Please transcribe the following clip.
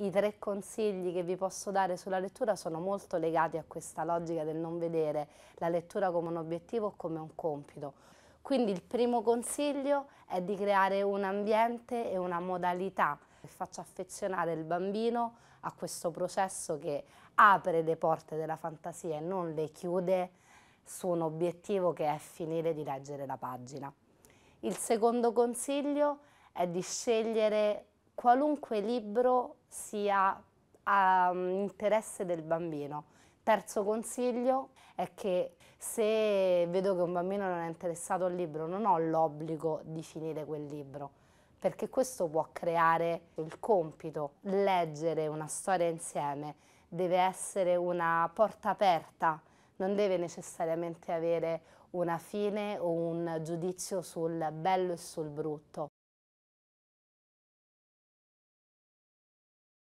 i tre consigli che vi posso dare sulla lettura sono molto legati a questa logica del non vedere la lettura come un obiettivo o come un compito. Quindi il primo consiglio è di creare un ambiente e una modalità che faccia affezionare il bambino a questo processo che apre le porte della fantasia e non le chiude su un obiettivo che è finire di leggere la pagina. Il secondo consiglio è di scegliere qualunque libro sia a mm, interesse del bambino. Terzo consiglio è che se vedo che un bambino non è interessato al libro, non ho l'obbligo di finire quel libro, perché questo può creare il compito. Leggere una storia insieme deve essere una porta aperta, non deve necessariamente avere una fine o un giudizio sul bello e sul brutto.